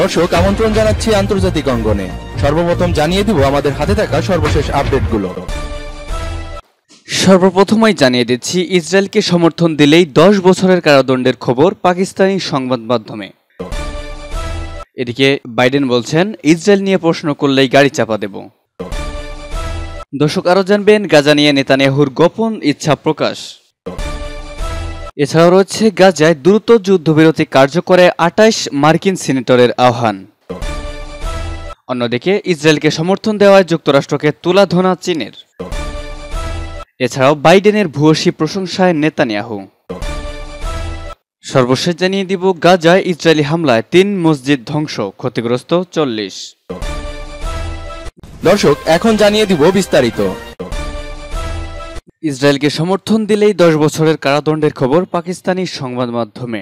দর্শক আমন্ত্রণ জানাচ্ছি আন্তর্জাতিক অঙ্গনে সর্বপ্রথম জানিয়ে দিব আমাদের হাতে থাকা সর্বশেষ আপডেটগুলো সর্বপ্রথমই জানিয়ে দিচ্ছি ইসরায়েলকে সমর্থন দিলেই দশ বছরের কারাদণ্ডের খবর পাকিস্তানি সংবাদ মাধ্যমে এদিকে বাইডেন বলছেন ইসরায়েল নিয়ে প্রশ্ন করলেই গাড়ি চাপা দেব দর্শক আরও জানবেন গাজা নিয়ে নেতানিয়াহুর গোপন ইচ্ছা প্রকাশ এছাড়াও রয়েছে গাজায় দ্রুত যুদ্ধবিরতি কার্যকরে আটাইশ মার্কিন সিনেটরের আহ্বান অন্যদিকে ইসরায়েলকে সমর্থন দেওয়ায় যুক্তরাষ্ট্রকে তুলাধনা চীনের এছাড়াও বাইডেনের ভূয়সী প্রশংসায় নেতানিয়াহু সর্বশেষ জানিয়ে দিব গাজায় ইসরায়েলি হামলায় তিন মসজিদ ধ্বংস ক্ষতিগ্রস্ত চল্লিশ দর্শক এখন জানিয়ে দিব বিস্তারিত ইসরায়েলকে সমর্থন দিলেই দশ বছরের কারাদণ্ডের খবর পাকিস্তানি সংবাদ মাধ্যমে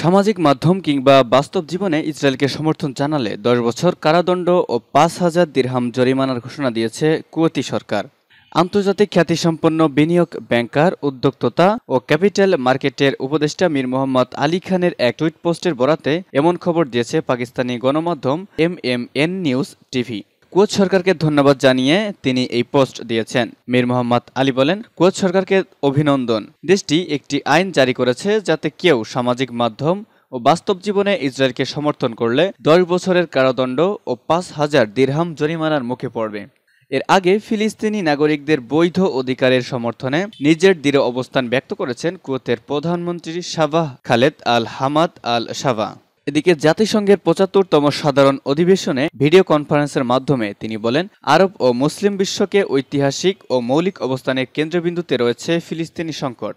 সামাজিক মাধ্যম কিংবা বাস্তব জীবনে ইসরায়েলকে সমর্থন জানালে দশ বছর কারাদণ্ড ও পাঁচ হাজার দিরহাম জরিমানার ঘোষণা দিয়েছে কুয়েতি সরকার আন্তর্জাতিক খ্যাতিসম্পন্ন বিনিয়োগ ব্যাংকার উদ্যোক্ততা ও ক্যাপিটাল মার্কেটের উপদেষ্টা মীর মোহাম্মদ আলী খানের এক টুইট পোস্টের বরাতে এমন খবর দিয়েছে পাকিস্তানি গণমাধ্যম M M N news TV coach সরকারকে ধন্যবাদ জানিয়ে তিনি এই পোস্ট দিয়েছেন মীর মোহাম্মদ আলী বলেন কোচ সরকারকে অভিনন্দন দেশটি একটি আইন জারি করেছে যাতে কেউ সামাজিক মাধ্যম ও বাস্তব জীবনে ইসরায়েলকে সমর্থন করলে দশ বছরের কারাদণ্ড ও পাঁচ হাজার দীর্হাম জরিমানার মুখে পড়বে এর আগে ফিলিস্তিনি নাগরিকদের বৈধ অধিকারের সমর্থনে নিজের দৃঢ় অবস্থান ব্যক্ত করেছেন কুয়েতের প্রধানমন্ত্রী শাবাহ খালেদ আল হামাদ আল সাবা এদিকে জাতিসংঘের পঁচাত্তরতম সাধারণ অধিবেশনে ভিডিও কনফারেন্সের মাধ্যমে তিনি বলেন আরব ও মুসলিম বিশ্বকে ঐতিহাসিক ও মৌলিক অবস্থানের কেন্দ্রবিন্দুতে রয়েছে ফিলিস্তিনি সংকট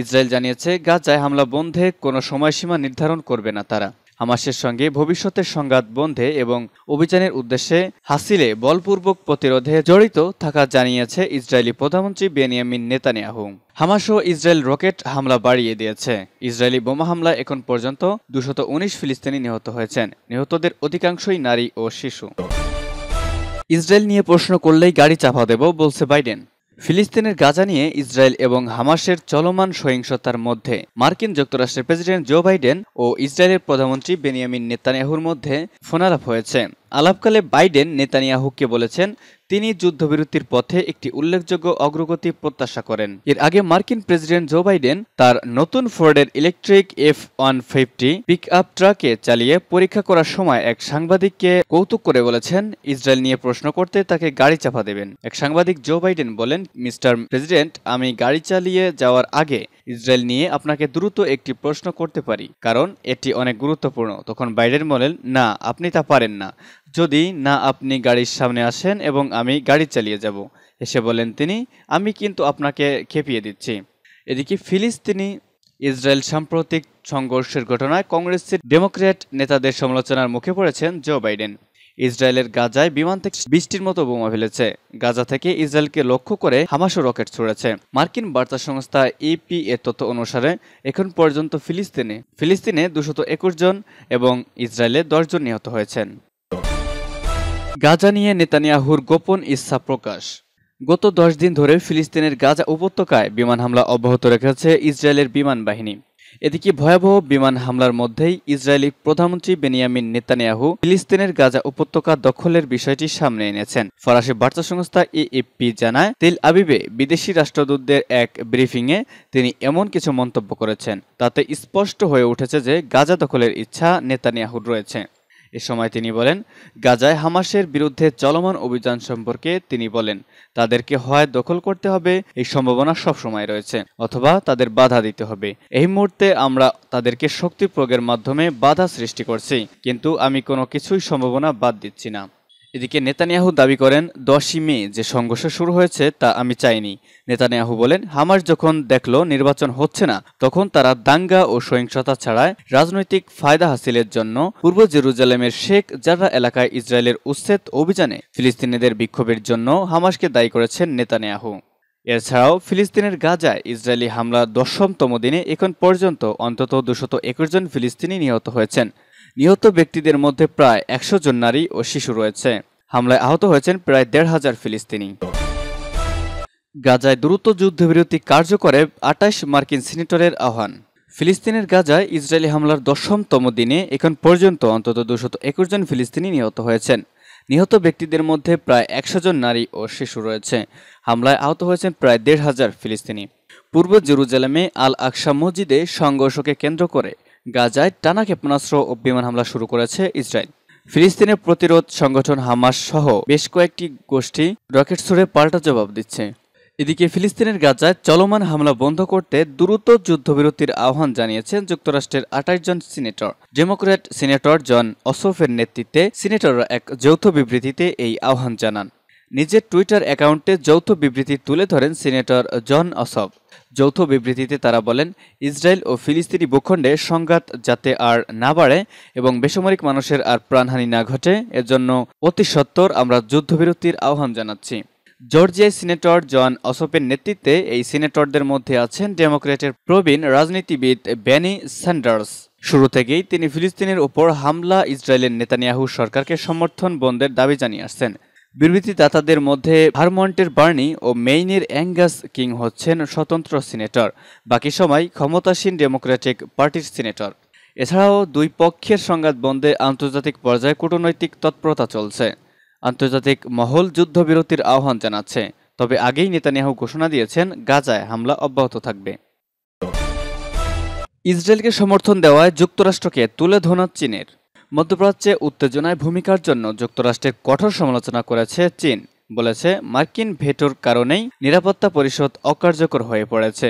ইসরায়েল জানিয়েছে গাজায় হামলা বন্ধে কোনো সময়সীমা নির্ধারণ করবে না তারা হামাসের সঙ্গে ভবিষ্যতের সংঘাত বন্ধে এবং অভিযানের উদ্দেশ্যে হাসিলে বলপূর্বক প্রতিরোধে জড়িত থাকা জানিয়েছে ইসরায়েলি প্রধানমন্ত্রী বেনিয়ামিন নেতানিয়াহু হামাস ও ইসরায়েল রকেট হামলা বাড়িয়ে দিয়েছে ইসরায়েলি বোমা হামলা এখন পর্যন্ত দুশত ফিলিস্তিনি নিহত হয়েছেন নিহতদের অধিকাংশই নারী ও শিশু ইসরায়েল নিয়ে প্রশ্ন করলেই গাড়ি চাপা দেব বলছে বাইডেন ফিলিস্তিনের গাজা নিয়ে ইসরায়েল এবং হামাসের চলমান সহিংসতার মধ্যে মার্কিন যুক্তরাষ্ট্রের প্রেসিডেন্ট জো বাইডেন ও ইসরায়েলের প্রধানমন্ত্রী বেনিয়ামিন নেতানিয়াহুর মধ্যে ফোনালাপ হয়েছে আলাপকালে বাইডেন নেতানিয়াহুকে বলেছেন তিনি যুদ্ধবিরতির পথে একটি উল্লেখযোগ্য অগ্রগতি প্রত্যাশা করেন এর আগে মার্কিন প্রেসিডেন্ট জো বাইডেন তার নতুন ফোর্ডের electric F one fifty pickup ট্রাকে চালিয়ে পরীক্ষা করার সময় এক সাংবাদিককে কৌতুক করে বলেছেন ইসরায়েল নিয়ে প্রশ্ন করতে তাকে গাড়ি চাপা দেবেন এক সাংবাদিক জো বাইডেন বলেন মিস্টার প্রেসিডেন্ট আমি গাড়ি চালিয়ে যাওয়ার আগে ইসরায়েল নিয়ে আপনাকে দ্রুত একটি প্রশ্ন করতে পারি কারণ এটি অনেক গুরুত্বপূর্ণ তখন বাইডেন বলেন না আপনি তা পারেন না যদি না আপনি গাড়ির সামনে আসেন এবং আমি গাড়ি চালিয়ে যাব এসে বলেন তিনি আমি কিন্তু আপনাকে খেপিয়ে দিচ্ছি এদিকে ফিলিস্তিনি ইসরায়েল সাম্প্রতিক সংঘর্ষের ঘটনায় কংগ্রেসের ডেমোক্র্যাট নেতাদের সমালোচনার মুখে পড়েছেন জো বাইডেন ইসরায়েলের গাজায় বিমান থেকে বৃষ্টির মতো বোমা ফেলেছে গাজা থেকে ইসরায়েলকে লক্ষ্য করে হামাসও রকেট ছুড়েছে মার্কিন বার্তা সংস্থা ইপি এর তথ্য অনুসারে এখন পর্যন্ত ফিলিস্তিনে ফিলিস্তিনে দুশত একুশ জন এবং ইসরায়েলে দশজন নিহত হয়েছেন গাজা নিয়ে নেতানিয়াহুর গোপন ইচ্ছা প্রকাশ গত দশ দিন ধরে ফিলিস্তিনের গাজা উপত্যকায় বিমান হামলা অব্যাহত রেখেছে ইসরায়েলের বিমান বাহিনী এদিকে ভয়াবহ বিমান হামলার মধ্যেই ইসরায়েলি প্রধানমন্ত্রী বেনিয়ামিন নেতানিয়াহু ফিলিস্তিনের গাজা উপত্যকা দখলের বিষয়টি সামনে এনেছেন ফরাসি বার্তা সংস্থা এএফপি জানায় তেল আবিবে বিদেশি রাষ্ট্রদূতদের এক ব্রিফিংয়ে তিনি এমন কিছু মন্তব্য করেছেন তাতে স্পষ্ট হয়ে উঠেছে যে গাজা দখলের ইচ্ছা নেতানিয়াহুর রয়েছে এ সময় তিনি বলেন গাজায় হামাসের বিরুদ্ধে চলমান অভিযান সম্পর্কে তিনি বলেন তাদেরকে হয় দখল করতে হবে এই সম্ভাবনা সবসময় রয়েছে অথবা তাদের বাধা দিতে হবে এই মুহূর্তে আমরা তাদেরকে শক্তি প্রয়োগের মাধ্যমে বাধা সৃষ্টি করছি কিন্তু আমি কোনো কিছুই সম্ভাবনা বাদ দিচ্ছি না এদিকে নেতানিয়াহু দাবি করেন দশই মে যে সংঘর্ষ শুরু হয়েছে তা আমি চাইনি নেতানিয়াহু বলেন হামাস যখন দেখল নির্বাচন হচ্ছে না তখন তারা দাঙ্গা ও সহিংসতা ছাড়ায় রাজনৈতিক ফায়দা হাসিলের জন্য পূর্ব জেরুজালেমের শেখ জাররা এলাকায় ইসরায়েলের উচ্ছেদ অভিযানে ফিলিস্তিনিদের বিক্ষোভের জন্য হামাসকে দায়ী করেছেন নেতানিয়াহু এছাড়াও ফিলিস্তিনের গাজায় ইসরায়েলি হামলা দশমতম দিনে এখন পর্যন্ত অন্তত দুশত একুশ জন ফিলিস্তিনি নিহত হয়েছেন নিহত ব্যক্তিদের মধ্যে প্রায় একশো জন নারী ও শিশু রয়েছে হামলায় আহত হয়েছেন প্রায় দেড় হাজার ফিলিস্তিনি গাজায় দ্রুত যুদ্ধবিরতি কার্যকরে আটাইশ মার্কিন সিনেটরের আহ্বান ফিলিস্তিনের গাজায় ইসরায়েলি হামলার দশমতম দিনে এখন পর্যন্ত অন্তত দুশত একুশ জন ফিলিস্তিনি নিহত হয়েছেন নিহত ব্যক্তিদের মধ্যে প্রায় একশো জন নারী ও শিশু রয়েছে হামলায় আহত হয়েছেন প্রায় দেড় হাজার ফিলিস্তিনি পূর্ব জেরুজালেমে আল আকসা মসজিদে সংঘর্ষকে কেন্দ্র করে গাজায় টানা ক্ষেপণাস্ত্র ও বিমান হামলা শুরু করেছে ইসরায়েল ফিলিস্তিনের প্রতিরোধ সংগঠন হামাস সহ বেশ কয়েকটি গোষ্ঠী রকেট ছুড়ে পাল্টা জবাব দিচ্ছে এদিকে ফিলিস্তিনের গাজায় চলমান হামলা বন্ধ করতে দ্রুত যুদ্ধবিরতির আহ্বান জানিয়েছেন যুক্তরাষ্ট্রের আঠাশ জন সিনেটর ডেমোক্র্যাট সিনেটর জন অসফের নেতৃত্বে সিনেটররা এক যৌথ বিবৃতিতে এই আহ্বান জানান নিজের টুইটার অ্যাকাউন্টে যৌথ বিবৃতি তুলে ধরেন সিনেটর জন অসফ যৌথ বিবৃতিতে তারা বলেন ইসরায়েল ও ফিলিস্তিনি ভূখণ্ডে সংঘাত যাতে আর না বাড়ে এবং বেসামরিক মানুষের আর প্রাণহানি না ঘটে এজন্য অতি সত্বর আমরা যুদ্ধবিরতির আহ্বান জানাচ্ছি জর্জিয়ায় সিনেটর জন অসপের নেতৃত্বে এই সিনেটরদের মধ্যে আছেন ডেমোক্রেটের প্রবীণ রাজনীতিবিদ ব্যানি স্যান্ডার্স শুরু থেকেই তিনি ফিলিস্তিনের ওপর হামলা ইসরায়েলের নেতানিয়াহু সরকারকে সমর্থন বন্ধের দাবি জানিয়ে আসছেন বিবৃতিদাতাদের মধ্যে ভারমন্টের বার্নি ও মেইনের অ্যাঙ্গাস কিং হচ্ছেন স্বতন্ত্র সিনেটর বাকি সময় ক্ষমতাসীন ডেমোক্রেটিক পার্টির সিনেটর এছাড়াও দুই পক্ষের সংঘাত বন্ধে আন্তর্জাতিক পর্যায়ে কূটনৈতিক তৎপরতা চলছে আন্তর্জাতিক মহল যুদ্ধবিরতির আহ্বান জানাচ্ছে তবে আগেই নেতানিয়াহু ঘোষণা দিয়েছেন গাজায় হামলা অব্যাহত থাকবে ইসরায়েলকে সমর্থন দেওয়ায় যুক্তরাষ্ট্রকে তুলে ধোনা চীনের মধ্যপ্রাচ্যে উত্তেজনায় ভূমিকার জন্য যুক্তরাষ্ট্রের কঠোর সমালোচনা করেছে চীন বলেছে মার্কিন ভেটোর কারণেই নিরাপত্তা পরিষদ অকার্যকর হয়ে পড়েছে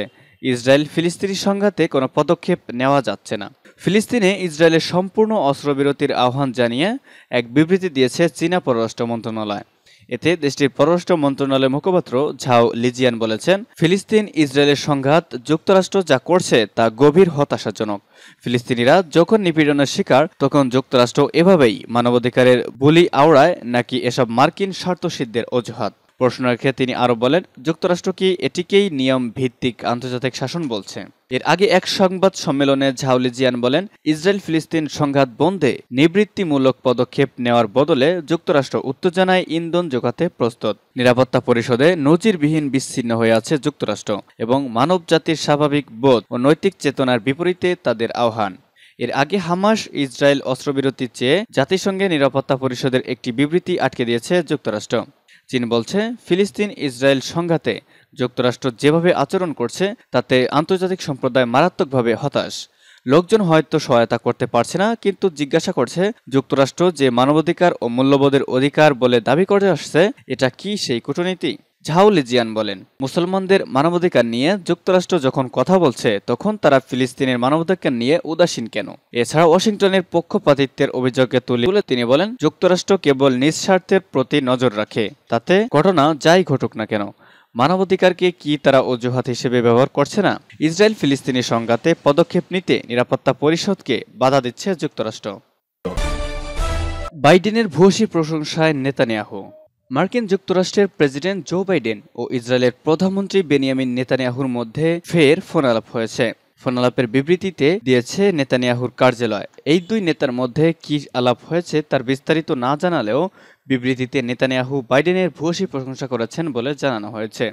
ইসরায়েল ফিলিস্তিনি সংঘাতে কোনো পদক্ষেপ নেওয়া যাচ্ছে না ফিলিস্তিনে ইসরায়েলের সম্পূর্ণ অস্ত্রবিরতির আহ্বান জানিয়ে এক বিবৃতি দিয়েছে চীনা পররাষ্ট্র মন্ত্রণালয় এতে দেশটির পররাষ্ট্র মন্ত্রণালয়ের মুখপাত্র ঝাও লিজিয়ান বলেছেন ফিলিস্তিন ইসরায়েলের সংঘাত যুক্তরাষ্ট্র যা করছে তা গভীর হতাশাজনক ফিলিস্তিনিরা যখন নিপীড়নের শিকার তখন যুক্তরাষ্ট্র এভাবেই মানবাধিকারের বুলি আওড়ায় নাকি এসব মার্কিন স্বার্থসিদ্ধের অজুহাত প্রশ্নের ক্ষেত্রে তিনি আরও বলেন যুক্তরাষ্ট্র কি এটিকেই নিয়ম ভিত্তিক আন্তর্জাতিক শাসন বলছে এর আগে এক সংবাদ সম্মেলনে ঝাউলি জিয়ান বলেন ইসরায়েল ফিলিস্তিন সংঘাত বন্ধে নিবৃত্তিমূলক পদক্ষেপ নেওয়ার বদলে যুক্তরাষ্ট্র উত্তেজনায় ইন্ধন যোগাতে প্রস্তুত নিরাপত্তা পরিষদে নজিরবিহীন বিচ্ছিন্ন হয়ে আছে যুক্তরাষ্ট্র এবং মানব জাতির স্বাভাবিক বোধ ও নৈতিক চেতনার বিপরীতে তাদের আহ্বান এর আগে হামাস ইসরায়েল অস্ত্রবিরতি চেয়ে জাতিসংঘের নিরাপত্তা পরিষদের একটি বিবৃতি আটকে দিয়েছে যুক্তরাষ্ট্র চীন বলছে ফিলিস্তিন ইসরায়েল সংঘাতে যুক্তরাষ্ট্র যেভাবে আচরণ করছে তাতে আন্তর্জাতিক সম্প্রদায় মারাত্মকভাবে হতাশ লোকজন হয়তো সহায়তা করতে পারছে না কিন্তু জিজ্ঞাসা করছে যুক্তরাষ্ট্র যে মানবাধিকার ও মূল্যবোধের অধিকার বলে দাবি করে আসছে এটা কি সেই কূটনীতি ঝাউলিজিয়ান বলেন মুসলমানদের মানবাধিকার নিয়ে যুক্তরাষ্ট্র যখন কথা বলছে তখন তারা ফিলিস্তিনের মানবাধিকার নিয়ে উদাসীন কেন এছাড়া ওয়াশিংটনের পক্ষপাতিত্বের অভিযোগে তুলে তিনি বলেন যুক্তরাষ্ট্র কেবল নিঃস্বার্থের প্রতি নজর রাখে তাতে ঘটনা যাই ঘটুক না কেন মানবাধিকারকে কি তারা অজুহাত হিসেবে ব্যবহার করছে না ইসরায়েল ফিলিস্তিনি সংঘাতে পদক্ষেপ নিতে নিরাপত্তা পরিষদকে বাধা দিচ্ছে যুক্তরাষ্ট্র বাইডেনের ভূয়সী প্রশংসায় নেতানিয়াহু মার্কিন যুক্তরাষ্ট্রের প্রেসিডেন্ট জো বাইডেন ও ইসরায়েলের প্রধানমন্ত্রী বেনিয়ামিন নেতানিয়াহুর মধ্যে ফের ফোনালাপ হয়েছে ফোনালাপের বিবৃতিতে দিয়েছে নেতানিয়াহুর কার্যালয় এই দুই নেতার মধ্যে কি আলাপ হয়েছে তার বিস্তারিত না জানালেও বিবৃতিতে নেতানিয়াহু বাইডেনের ভূয়সী প্রশংসা করেছেন বলে জানানো হয়েছে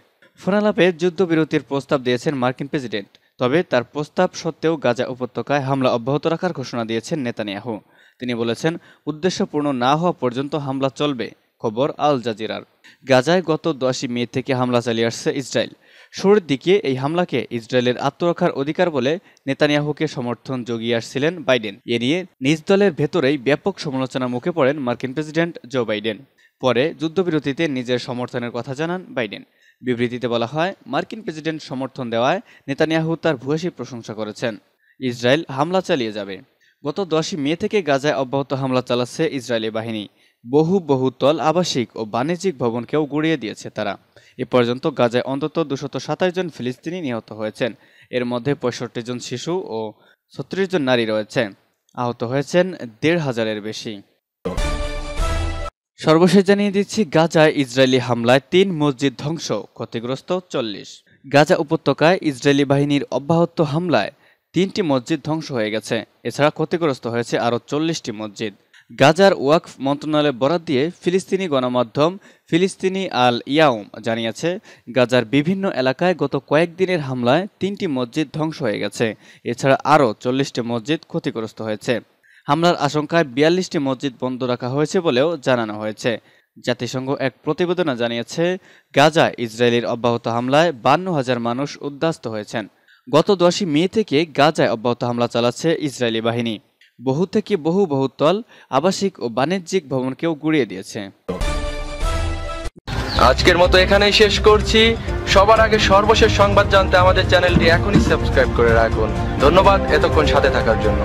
ফোনালাপে যুদ্ধবিরতির প্রস্তাব দিয়েছেন মার্কিন প্রেসিডেন্ট তবে তার প্রস্তাব সত্ত্বেও গাজা উপত্যকায় হামলা অব্যাহত রাখার ঘোষণা দিয়েছেন নেতানিয়াহু তিনি বলেছেন উদ্দেশ্যপূর্ণ না হওয়া পর্যন্ত হামলা চলবে খবর আল জাজিরার গাজায় গত দশই মে থেকে হামলা চালিয়ে আসছে ইসরায়েল শুরুর দিকে এই হামলাকে ইসরায়েলের আত্মরক্ষার অধিকার বলে নেতানিয়াহুকে সমর্থন জগিয়ে আসছিলেন বাইডেন এ নিয়ে নিজ দলের ভেতরেই ব্যাপক সমালোচনা মুখে পড়েন মার্কিন প্রেসিডেন্ট জো বাইডেন পরে যুদ্ধবিরতিতে নিজের সমর্থনের কথা জানান বাইডেন বিবৃতিতে বলা হয় মার্কিন প্রেসিডেন্ট সমর্থন দেওয়ায় নেতানিয়াহু তার ভূয়সী প্রশংসা করেছেন ইসরায়েল হামলা চালিয়ে যাবে গত দশই মে থেকে গাজায় অব্যাহত হামলা চালাচ্ছে ইসরায়েলি বাহিনী বহু বহুতল আবাসিক ও বাণিজ্যিক ভবনকেও গুঁড়িয়ে দিয়েছে তারা এ পর্যন্ত গাজায় অন্তত দুশত সাতাশ জন ফিলিস্তিনি নিহত হয়েছেন এর মধ্যে পঁয়ষট্টি জন শিশু ও ছত্রিশ জন নারী রয়েছে আহত হয়েছেন দেড় হাজারের বেশি সর্বশেষ জানিয়ে দিচ্ছি গাজায় ইসরায়েলি হামলায় তিন মসজিদ ধ্বংস ক্ষতিগ্রস্ত চল্লিশ গাজা উপত্যকায় ইসরায়েলি বাহিনীর অব্যাহত হামলায় তিনটি মসজিদ ধ্বংস হয়ে গেছে এছাড়া ক্ষতিগ্রস্ত হয়েছে আরও চল্লিশটি মসজিদ গাজার ওয়াকফ মন্ত্রণালয় বরাদ দিয়ে ফিলিস্তিনি গণমাধ্যম ফিলিস্তিনি আল ইয়াউম জানিয়েছে গাজার বিভিন্ন এলাকায় গত কয়েকদিনের হামলায় তিনটি মসজিদ ধ্বংস হয়ে গেছে এছাড়া আরও চল্লিশটি মসজিদ ক্ষতিগ্রস্ত হয়েছে হামলার আশঙ্কায় বিয়াল্লিশটি মসজিদ বন্ধ রাখা হয়েছে বলেও জানানো হয়েছে জাতিসংঘ এক প্রতিবেদনে জানিয়েছে গাজা ইসরায়েলের অব্যাহত হামলায় বান্ন হাজার মানুষ উদ্বাস্ত হয়েছেন গত দশই মে থেকে গাজায় অব্যাহত হামলা চালাচ্ছে ইসরায়েলি বাহিনী বহু থেকে বহু বহুতল আবাসিক ও বাণিজ্যিক ভবনকেও গুড়িয়ে দিয়েছে আজকের মতো এখানেই শেষ করছি সবার আগে সর্বশেষ সংবাদ জানতে আমাদের চ্যানেলটি এখনই সাবস্ক্রাইব করে রাখুন ধন্যবাদ এতক্ষণ সাথে থাকার জন্য